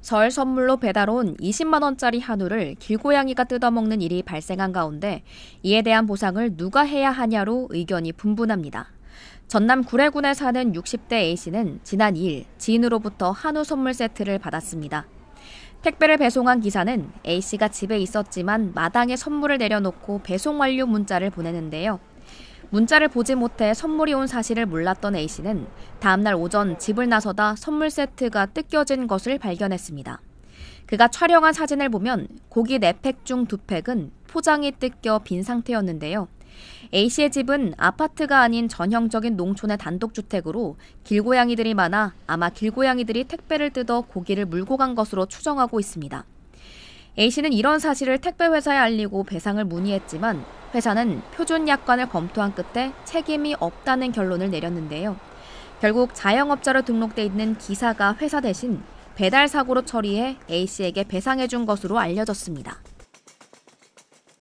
설 선물로 배달 온 20만 원짜리 한우를 길고양이가 뜯어먹는 일이 발생한 가운데 이에 대한 보상을 누가 해야 하냐로 의견이 분분합니다. 전남 구례군에 사는 60대 A씨는 지난 2일 지인으로부터 한우 선물 세트를 받았습니다. 택배를 배송한 기사는 A씨가 집에 있었지만 마당에 선물을 내려놓고 배송 완료 문자를 보내는데요. 문자를 보지 못해 선물이 온 사실을 몰랐던 A씨는 다음날 오전 집을 나서다 선물 세트가 뜯겨진 것을 발견했습니다. 그가 촬영한 사진을 보면 고기 4팩 중 2팩은 포장이 뜯겨 빈 상태였는데요. A씨의 집은 아파트가 아닌 전형적인 농촌의 단독주택으로 길고양이들이 많아 아마 길고양이들이 택배를 뜯어 고기를 물고 간 것으로 추정하고 있습니다. A씨는 이런 사실을 택배회사에 알리고 배상을 문의했지만 회사는 표준 약관을 검토한 끝에 책임이 없다는 결론을 내렸는데요. 결국 자영업자로 등록돼 있는 기사가 회사 대신 배달 사고로 처리해 A씨에게 배상해준 것으로 알려졌습니다.